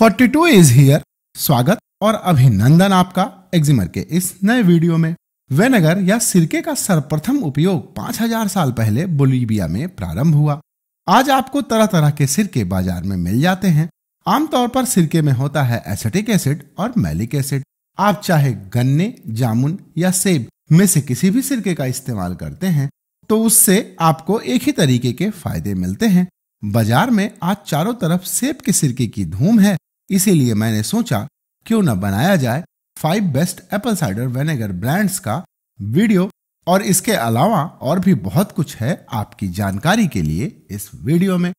42 is here स्वागत और अभिनंदन आपका एक्जिमर के इस नए वीडियो में वेनेगर या सिरके का सर्वप्रथम उपयोग 5000 साल पहले बोलीबिया में प्रारंभ हुआ आज आपको तरह तरह के सिरके बाजार में मिल जाते हैं आमतौर पर सिरके में होता है एसिटिक एसिड और मैलिक एसिड आप चाहे गन्ने जामुन या सेब में से किसी भी सिरके का इस्तेमाल करते हैं तो उससे आपको एक ही तरीके के फायदे मिलते हैं बाजार में आज चारों तरफ सेब के सिरके की धूम है इसीलिए मैंने सोचा क्यों न बनाया जाए five best apple cider vinegar brands का वीडियो और इसके अलावा और भी बहुत कुछ है आपकी जानकारी के लिए इस वीडियो में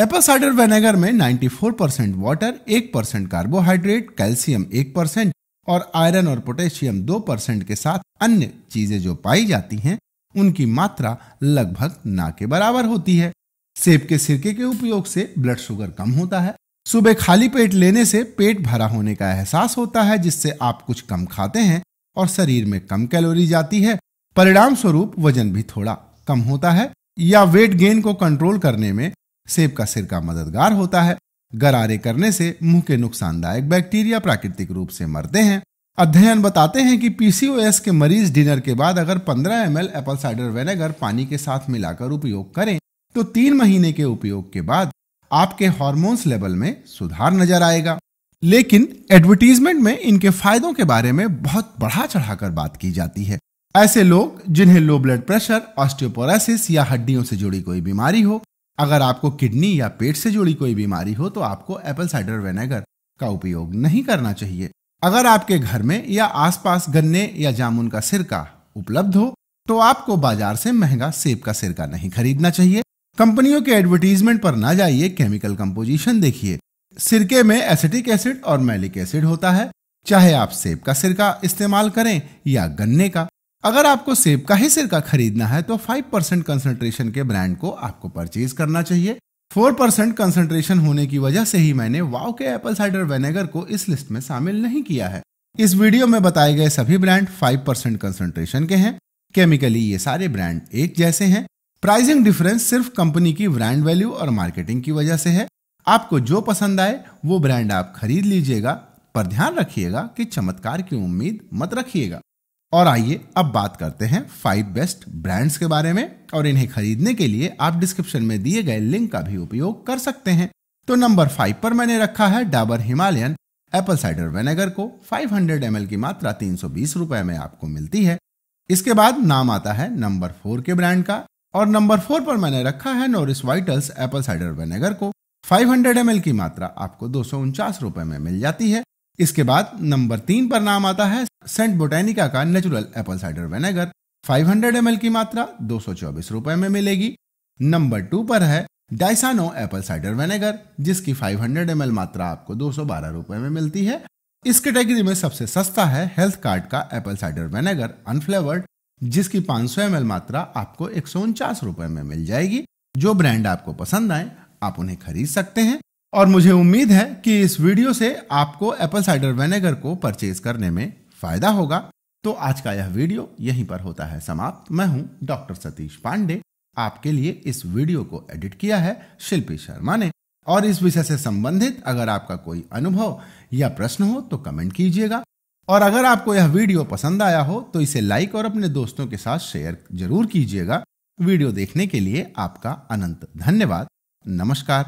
एप्पल साइडर वेनेगर में 94% परसेंट वाटर एक परसेंट कार्बोहाइड्रेट कैल्शियम एक परसेंट और आयरन और पोटेशियम दो परसेंट के साथ अन्य चीजें जो पाई जाती हैं उनकी मात्रा लगभग ना के बराबर होती है सेब के सिरके के उपयोग से ब्लड शुगर कम होता है सुबह खाली पेट लेने से पेट भरा होने का एहसास होता है जिससे आप कुछ कम खाते हैं और शरीर में कम कैलोरी जाती है परिणाम स्वरूप वजन भी थोड़ा कम होता है या वेट गेन को कंट्रोल करने में सेब का सिरका मददगार होता है गरारे करने से मुंह के नुकसानदायक बैक्टीरिया प्राकृतिक रूप से मरते हैं अध्ययन बताते हैं कि पीसीओएस के मरीज डिनर के बाद अगर 15 एम एप्पल साइडर वेनेगर पानी के साथ मिलाकर उपयोग करें तो तीन महीने के उपयोग के बाद आपके हॉर्मोन्स लेवल में सुधार नजर आएगा लेकिन एडवर्टीजमेंट में इनके फायदों के बारे में बहुत बढ़ा चढ़ाकर बात की जाती है ऐसे लोग जिन्हें लो ब्लड प्रेशर ऑस्टियोपोरासिस या हड्डियों से जुड़ी कोई बीमारी हो अगर आपको किडनी या पेट से जुड़ी कोई बीमारी हो तो आपको एप्पल साइडर वेनेगर का उपयोग नहीं करना चाहिए अगर आपके घर में या आसपास गन्ने या जामुन का सिरका उपलब्ध हो तो आपको बाजार से महंगा सेब का सिरका नहीं खरीदना चाहिए कंपनियों के एडवर्टीजमेंट पर ना जाइए केमिकल कंपोजिशन देखिए सिरके में एसिटिक एसिड और मैलिक एसिड होता है चाहे आप सेब का सिरका इस्तेमाल करें या गन्ने का अगर आपको सेब का ही सिरका खरीदना है तो 5% परसेंट कंसेंट्रेशन के ब्रांड को आपको परचेज करना चाहिए फोर परसेंट कंसेंट्रेशन होने की वजह से ही मैंने वाव के एप्पल साइडर वेनेगर को इस लिस्ट में शामिल नहीं किया है इस वीडियो में बताए गए सभी ब्रांड फाइव परसेंट कंसेंट्रेशन के हैं केमिकली ये सारे ब्रांड एक जैसे हैं प्राइसिंग डिफरेंस सिर्फ कंपनी की ब्रांड वैल्यू और मार्केटिंग की वजह से है आपको जो पसंद आए वो ब्रांड आप खरीद लीजिएगा पर ध्यान रखिएगा कि चमत्कार की उम्मीद मत रखिएगा और आइए अब बात करते हैं फाइव बेस्ट ब्रांड्स के बारे में और इन्हें खरीदने के लिए आप डिस्क्रिप्शन में दिए गए लिंक का भी उपयोग कर सकते हैं तो नंबर फाइव पर मैंने रखा है Dabur Himalayan apple cider vinegar को 500 हंड्रेड की मात्रा तीन रुपए में आपको मिलती है इसके बाद नाम आता है नंबर फोर के ब्रांड का और नंबर फोर पर मैंने रखा है Nourish vitals apple cider vinegar को 500 हंड्रेड की मात्रा आपको दो रुपए में मिल जाती है इसके बाद नंबर तीन पर नाम आता है सेंट बोटेनिका का natural apple cider vinegar 500 hundred की मात्रा दो रुपए में मिलेगी नंबर टू पर है डायसानो एप्पल साइडर वेनेगर जिसकी 500 हंड्रेड मात्रा आपको दो सौ में मिलती है इस कैटेगरी में सबसे सस्ता है हेल्थ कार्ड का एप्पल साइडर वेनेगर अनफ्लेवर्ड जिसकी 500 सौ मात्रा आपको एक रुपए में मिल जाएगी जो ब्रांड आपको पसंद आए आप उन्हें खरीद सकते हैं और मुझे उम्मीद है कि इस वीडियो से आपको एप्पल साइडर वेनेगर को परचेज करने में फायदा होगा तो आज का यह वीडियो यहीं पर होता है समाप्त मैं हूं डॉक्टर सतीश पांडे आपके लिए इस वीडियो को एडिट किया है शिल्पी शर्मा ने और इस विषय से संबंधित अगर आपका कोई अनुभव या प्रश्न हो तो कमेंट कीजिएगा और अगर आपको यह वीडियो पसंद आया हो तो इसे लाइक और अपने दोस्तों के साथ शेयर जरूर कीजिएगा वीडियो देखने के लिए आपका अनंत धन्यवाद नमस्कार